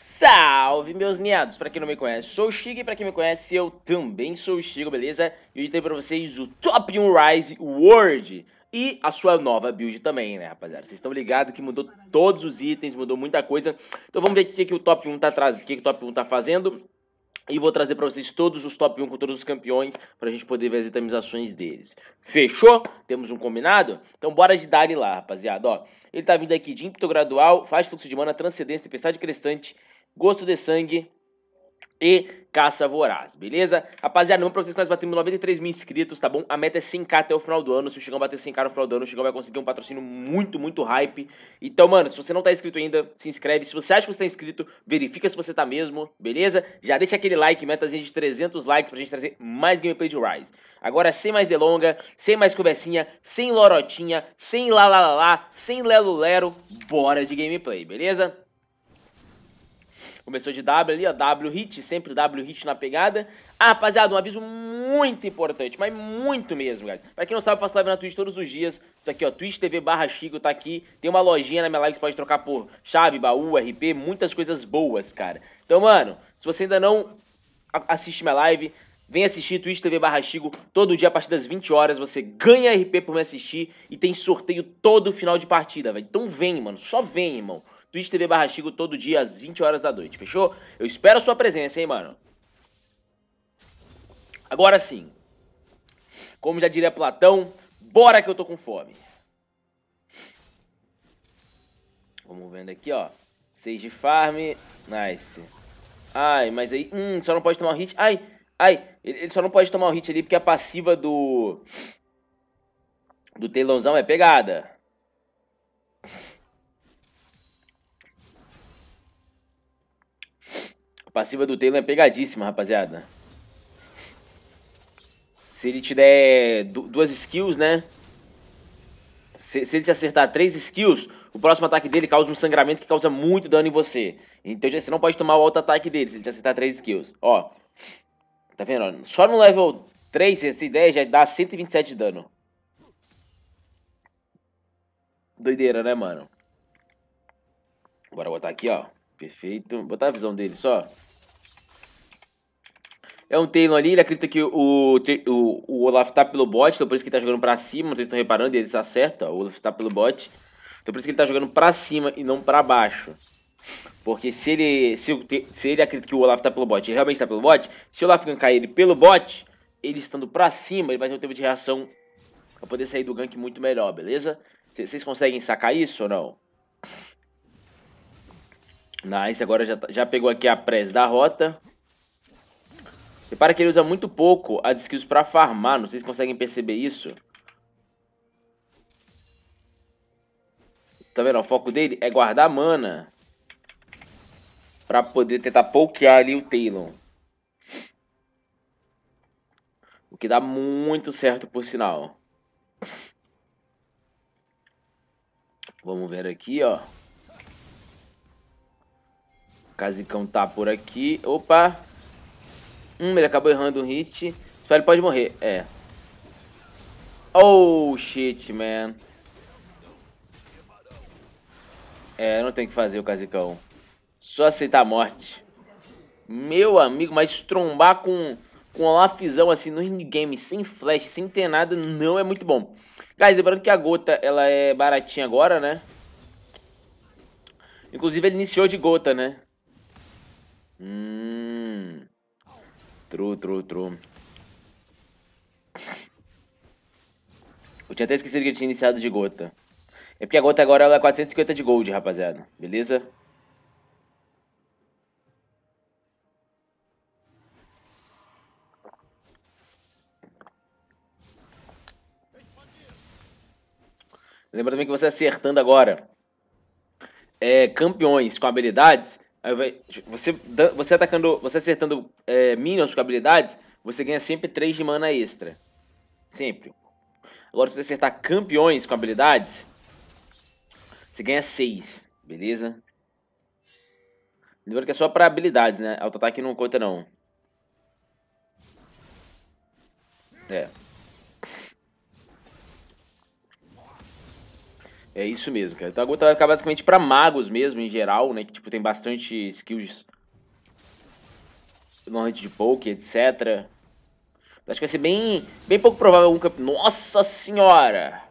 Salve, meus niados! Pra quem não me conhece, sou o Chico e pra quem me conhece, eu também sou o Chico, beleza? E hoje tem pra vocês o Top 1 Rise World e a sua nova build também, né, rapaziada? Vocês estão ligados que mudou todos os itens, mudou muita coisa. Então vamos ver o que, que o Top 1 tá trazendo, o que, que o Top 1 tá fazendo. E vou trazer para vocês todos os top 1 com todos os campeões, para a gente poder ver as itemizações deles. Fechou? Temos um combinado? Então bora de ele lá, rapaziada. Ó, ele tá vindo aqui de ímpeto gradual, faz fluxo de mana, transcendência, tempestade crestante, Gosto de Sangue e Caça Voraz, beleza? Rapaziada, Novo pra vocês que nós batemos 93 mil inscritos, tá bom? A meta é 100k até o final do ano, se o Chigão bater 100k no final do ano, o Chigão vai conseguir um patrocínio muito, muito hype. Então, mano, se você não tá inscrito ainda, se inscreve. Se você acha que você tá inscrito, verifica se você tá mesmo, beleza? Já deixa aquele like, metazinha de 300 likes pra gente trazer mais gameplay de Rise. Agora, sem mais delonga, sem mais conversinha, sem lorotinha, sem lá lá lá, lá sem lelo lero, bora de gameplay, beleza? Começou de W ali, ó, W hit, sempre W hit na pegada. Ah, rapaziada, um aviso muito importante, mas muito mesmo, guys. Pra quem não sabe, eu faço live na Twitch todos os dias. Tô tá aqui, ó, twitch.tv barra Chico, tá aqui. Tem uma lojinha na minha live que você pode trocar por chave, baú, RP, muitas coisas boas, cara. Então, mano, se você ainda não assiste minha live, Vem assistir Twitch TV barra Chigo todo dia a partir das 20 horas. Você ganha RP por me assistir e tem sorteio todo final de partida, velho. Então vem, mano. Só vem, irmão. TV barra Chico todo dia às 20 horas da noite, fechou? Eu espero a sua presença, hein, mano? Agora sim, como já diria Platão, bora que eu tô com fome. Vamos vendo aqui, ó. 6 de farm, nice. Ai, mas aí, hum, só não pode tomar um hit. Ai, ai, ele só não pode tomar um hit ali porque a passiva do do telãozão é pegada. Passiva do Taylor é pegadíssima, rapaziada. Se ele tiver duas skills, né? Se, se, ele te acertar três skills, o próximo ataque dele causa um sangramento que causa muito dano em você. Então você não pode tomar o alto ataque dele se ele te acertar três skills. Ó, tá vendo? Só no level 3, essa ideia já dá 127 de dano. Doideira, né, mano? Bora botar aqui, ó. Perfeito. Botar a visão dele só é um Taylor ali, ele acredita que o, o, o Olaf tá pelo bot, então por isso que ele tá jogando pra cima, não sei se estão reparando, ele acerta, tá o Olaf tá pelo bot. Então por isso que ele tá jogando pra cima e não pra baixo. Porque se ele, se, se ele acredita que o Olaf tá pelo bot, ele realmente tá pelo bot, se o Olaf gankar ele pelo bot, ele estando pra cima, ele vai ter um tempo de reação pra poder sair do gank muito melhor, beleza? Vocês conseguem sacar isso ou não? Nice, agora já, tá, já pegou aqui a press da rota. Repara que ele usa muito pouco as skills pra farmar, não sei se conseguem perceber isso. Tá vendo? O foco dele é guardar mana. Pra poder tentar pokear ali o Talon. O que dá muito certo, por sinal. Vamos ver aqui, ó. Casicão tá por aqui. Opa! Hum, ele acabou errando um hit. Espero pode morrer. É. Oh, shit, man. É, não tem o que fazer o Casicão. Só aceitar a morte. Meu amigo, mas trombar com, com um lafizão assim no endgame, sem flash, sem ter nada, não é muito bom. Guys, lembrando que a gota, ela é baratinha agora, né? Inclusive, ele iniciou de gota, né? Hum... True, true, true. Eu tinha até esquecido que ele tinha iniciado de gota. É porque a gota agora ela é 450 de gold, rapaziada. Beleza? Lembra também que você tá acertando agora é, campeões com habilidades, Aí vai, tipo, você, você atacando. Você acertando é, minions com habilidades, você ganha sempre 3 de mana extra. Sempre. Agora, se você acertar campeões com habilidades, você ganha 6, beleza? Lembrando que é só pra habilidades, né? Auto-ataque não conta, não. É. É isso mesmo, cara. Então a Gota vai ficar basicamente pra magos mesmo, em geral, né? Que, tipo, tem bastante skills hunt de poke, etc. Acho que vai ser bem, bem pouco provável campeão. Nossa senhora!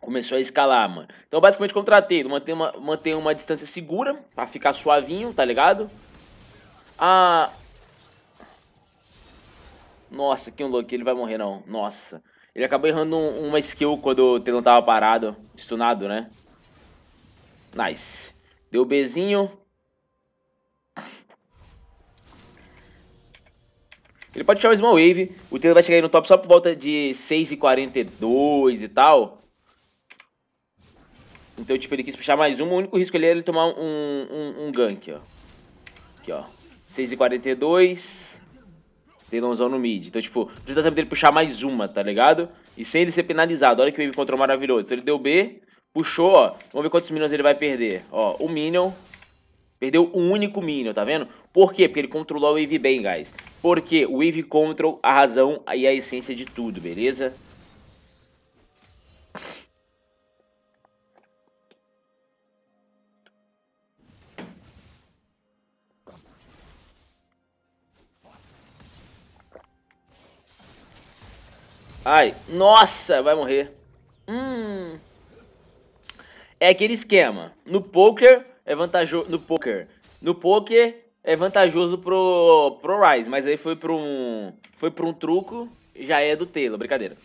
Começou a escalar, mano. Então, basicamente, contratei. Manter uma, manter uma distância segura, pra ficar suavinho, tá ligado? Ah... Nossa, que um louco, ele vai morrer, não. Nossa. Ele acabou errando um, uma skill quando o Telon tava parado, stunado, né? Nice. Deu Bzinho. Ele pode tirar o Small Wave. O Taylor vai chegar aí no top só por volta de 6,42 e tal. Então, tipo, ele quis puxar mais uma. O único risco ali é ele tomar um, um, um gank, ó. Aqui, ó. 6,42. Delonzão no mid. Então, tipo, precisa também dele puxar mais uma, tá ligado? E sem ele ser penalizado. Olha que wave control maravilhoso. Então ele deu B, puxou, ó. Vamos ver quantos minions ele vai perder. Ó, o minion. Perdeu um único minion, tá vendo? Por quê? Porque ele controlou a wave bem, guys. Porque o wave control, a razão e a essência de tudo, beleza? Ai, nossa, vai morrer. Hum. É aquele esquema. No poker é vantajoso. No poker. No poker é vantajoso pro, pro Rise, mas aí foi pro um. Foi pro um truco, já é do Taylor, brincadeira.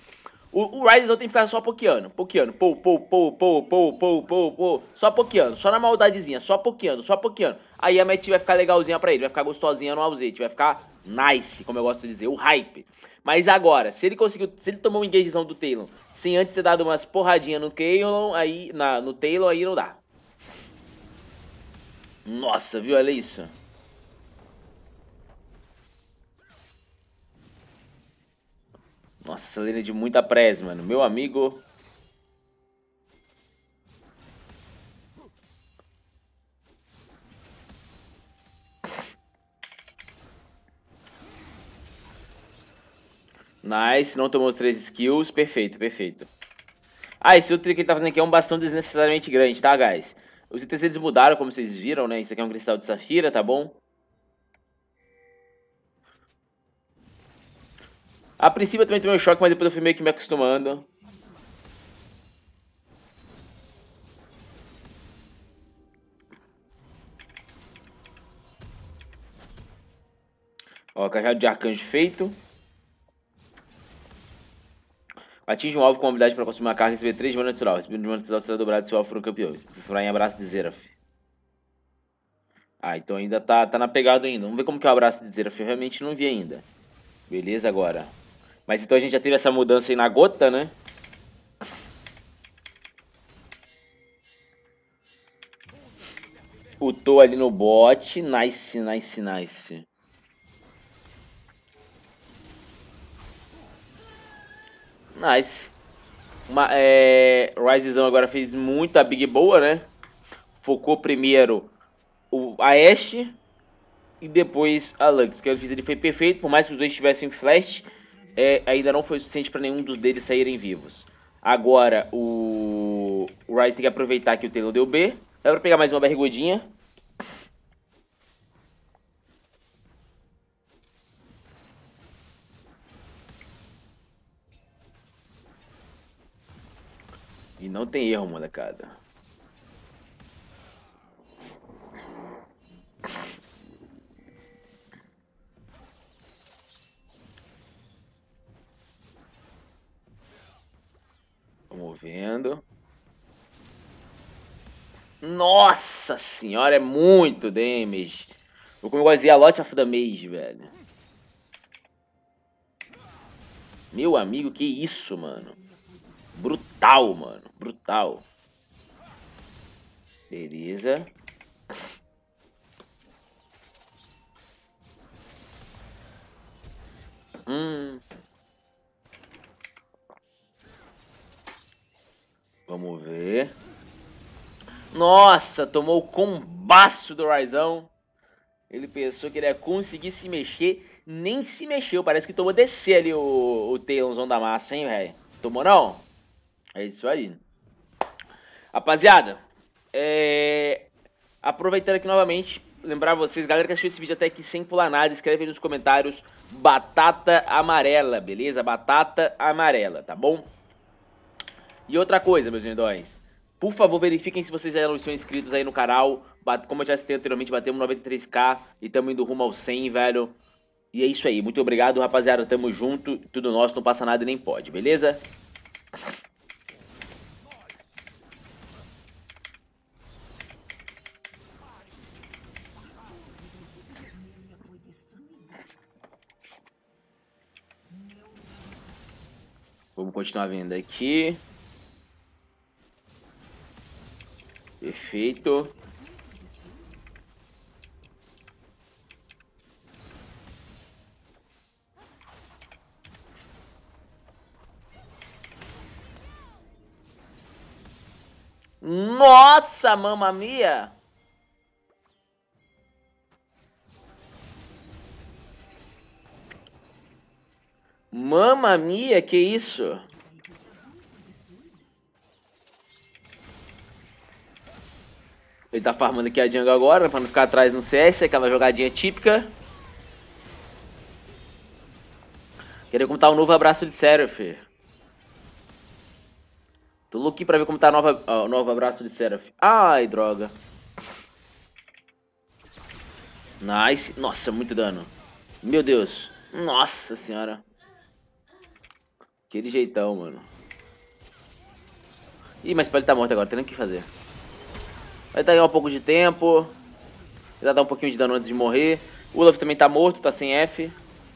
O, o Rise eu que ficar só pokeando. Pokeando. Pou, pou, pou, pou, pou, pou, pou, pou. Só pokeando. Só na maldadezinha. Só pokeando. Só pokeando. Aí a match vai ficar legalzinha pra ele. Vai ficar gostosinha no ausente. Vai ficar nice, como eu gosto de dizer, o hype. Mas agora, se ele conseguiu, se ele tomou um engagezão do Taylor, sem antes ter dado umas porradinhas no Taylor, aí, na, no Taylor, aí não dá. Nossa, viu? Olha isso. Nossa, essa é de muita press, mano. Meu amigo, Nice, não tomou os três skills. Perfeito, perfeito. Ah, esse outro que ele tá fazendo aqui é um bastão desnecessariamente grande, tá, guys? Os itens eles mudaram, como vocês viram, né? Isso aqui é um cristal de safira, tá bom? A princípio eu também tomei um choque, mas depois eu fui meio que me acostumando. Ó, cajado de arcanjo feito. Atinge um alvo com habilidade para consumir uma carga e receber 3 de mana natural. Esse de mana natural será dobrado se o alvo for um campeão. Isso será em abraço de Zeraf. Ah, então ainda tá, tá na pegada ainda. Vamos ver como que é o abraço de Zeraf. Eu realmente não vi ainda. Beleza agora. Mas então a gente já teve essa mudança aí na gota, né? Utou ali no bot. Nice, nice, nice. Nice. Uma, é, agora fez muita Big Boa, né? Focou primeiro o, a Ashe e depois a Lux. que ele fez ele foi perfeito, por mais que os dois tivessem flash, é, ainda não foi suficiente para nenhum dos deles saírem vivos. Agora o, o Ryze tem que aproveitar que o Taylor deu B. Dá pra pegar mais uma barrigudinha. E não tem erro, molecada. movendo Nossa senhora, é muito damage. Vou comer gosto de a lot of damage, velho. Meu amigo, que isso, mano. Brutal, mano. Brutal. Beleza. Hum. Vamos ver. Nossa, tomou o combaço do Raizão. Ele pensou que ele ia conseguir se mexer. Nem se mexeu. Parece que tomou descer ali o, o da massa, hein, velho? Tomou não? É isso aí. Rapaziada, é... aproveitando aqui novamente, lembrar vocês, galera que achou esse vídeo até aqui sem pular nada, escreve aí nos comentários batata amarela, beleza? Batata amarela, tá bom? E outra coisa, meus lindões, por favor, verifiquem se vocês já não estão inscritos aí no canal. Como eu já citei anteriormente, batemos 93k e estamos indo rumo ao 100, velho. E é isso aí. Muito obrigado, rapaziada. Tamo junto. Tudo nosso, não passa nada e nem pode, beleza? Vamos continuar vendo aqui. Perfeito. Nossa, mamma mia! Mamma mia, que isso? Ele tá farmando aqui a jungle agora, pra não ficar atrás no CS, aquela jogadinha típica. Queria contar o um novo abraço de Seraph. Tô louco pra ver como tá o nova, novo abraço de Seraph. Ai, droga. Nice. Nossa, muito dano. Meu Deus. Nossa senhora. Aquele jeitão, mano. Ih, mas ele tá morto agora, tem nem o que fazer. Vai dar um pouco de tempo. Vai dar um pouquinho de dano antes de morrer. O Olaf também tá morto, tá sem F.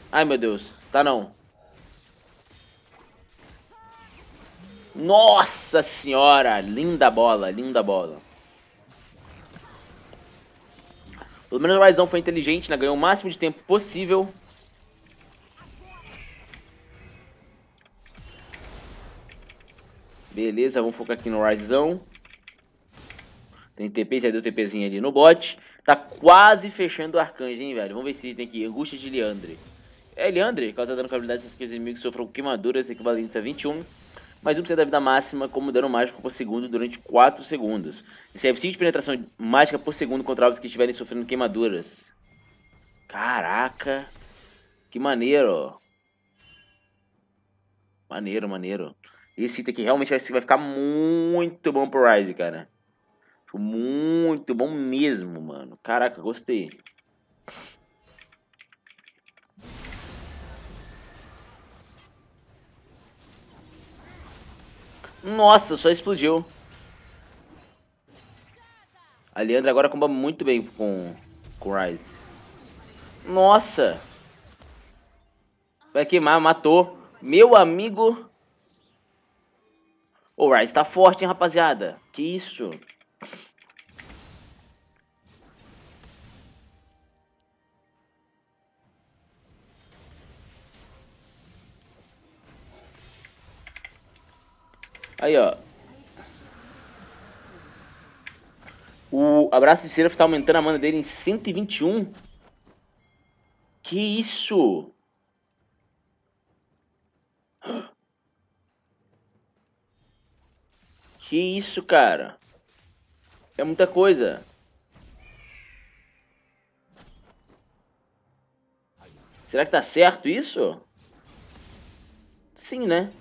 Ai, meu Deus. Tá não. Nossa senhora! Linda bola, linda bola. Pelo menos o Ryzão foi inteligente, né? Ganhou o máximo de tempo possível. Beleza, vamos focar aqui no Ryzão. Tem TP, já deu TPzinho ali no bot. Tá quase fechando o Arcanjo, hein, velho. Vamos ver se tem aqui. Angústia de Leandre. É, Leandre, causa dano com habilidade, seus inimigos sofram queimaduras, equivalentes a 21 mais 1% da vida máxima como dano mágico por segundo durante 4 segundos. Recebe 5 é de penetração mágica por segundo contra alvos que estiverem sofrendo queimaduras. Caraca! Que maneiro! Maneiro, maneiro. Esse item aqui realmente vai, vai ficar muito bom pro Rise, cara. Tipo, muito bom mesmo, mano. Caraca, gostei. Nossa, só explodiu. A Leandra agora comba muito bem com, com o Ryze. Nossa. Vai queimar, matou. Meu amigo. O Ryze tá forte, hein, rapaziada? Que isso? Aí, ó. O abraço de Seraph tá aumentando a mana dele em 121. Que isso? Que isso, cara? É muita coisa. Será que tá certo isso? Sim, né?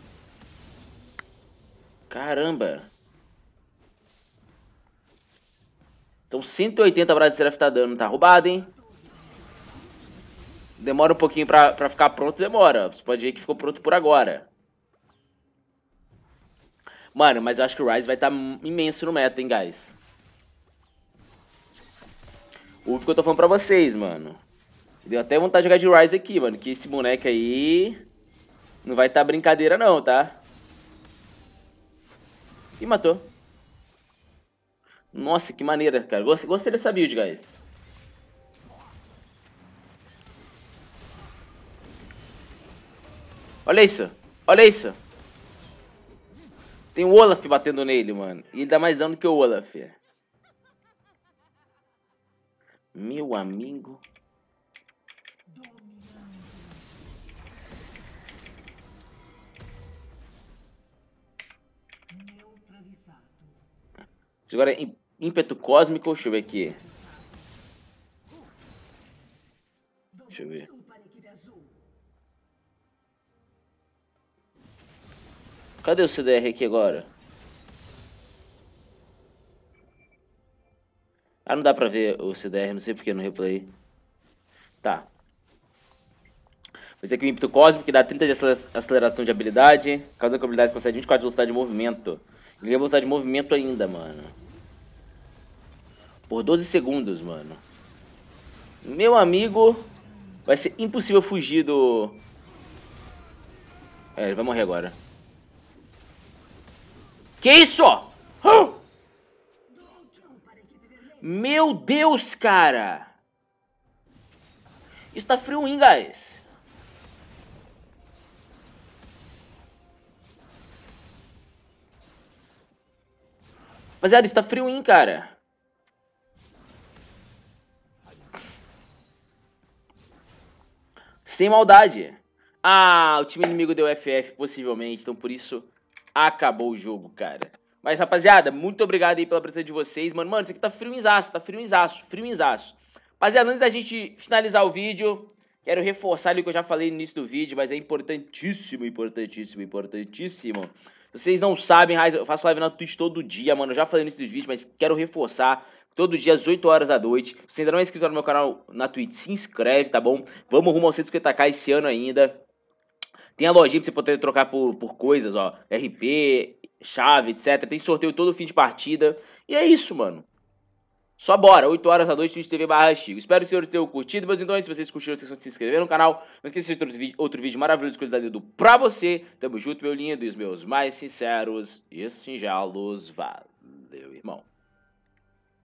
Caramba. Então 180 Brasileiraf tá dando, tá roubado, hein? Demora um pouquinho pra, pra ficar pronto, demora. Você pode ver que ficou pronto por agora. Mano, mas eu acho que o Ryze vai estar tá imenso no meta, hein, guys. O que eu tô falando pra vocês, mano. Deu até vontade de jogar de Ryze aqui, mano. Que esse boneco aí... Não vai tá brincadeira não, tá? E matou. Nossa, que maneira, cara. Gostei dessa build, guys. Olha isso. Olha isso. Tem o Olaf batendo nele, mano. E ele dá mais dano que o Olaf. Meu amigo. Agora é ímpeto cósmico, deixa eu ver aqui. Deixa eu ver. Cadê o CDR aqui agora? Ah, não dá pra ver o CDR, não sei porque no replay. Tá. Mas aqui o ímpeto cósmico que dá 30 de aceleração de habilidade, causa que a habilidade consegue 24 de velocidade de movimento. Ele ganha velocidade de movimento ainda, mano. Por 12 segundos, mano. Meu amigo, vai ser impossível fugir do... É, ele vai morrer agora. Que isso? Meu Deus, cara! Isso tá frio, hein, guys? Rapaziada, isso tá frio, hein, cara? Sem maldade. Ah, o time inimigo deu FF, possivelmente. Então, por isso, acabou o jogo, cara. Mas, rapaziada, muito obrigado aí pela presença de vocês. Mano, mano, isso aqui tá frio enzaço, tá frio enzaço, frio enzaço. Rapaziada, antes da gente finalizar o vídeo, quero reforçar o que eu já falei no início do vídeo, mas é importantíssimo, importantíssimo, importantíssimo. Vocês não sabem, eu faço live na Twitch todo dia, mano. Eu já falei no início do vídeo, mas quero reforçar. Todo dia às 8 horas da noite. Se você ainda não é inscrito no meu canal na Twitch, se inscreve, tá bom? Vamos rumo aos 150k esse ano ainda. Tem a lojinha pra você poder trocar por, por coisas, ó. RP, chave, etc. Tem sorteio todo fim de partida. E é isso, mano. Só bora, 8 horas da noite, TV barra Chico. Espero que os senhores tenham curtido, meus então, se vocês curtiram, vocês vão se inscrever no canal. Não esqueça de outro vídeo, outro vídeo maravilhoso de qualidade do pra você. Tamo junto, meu lindo, e os meus mais sinceros e singelos. Valeu, irmão.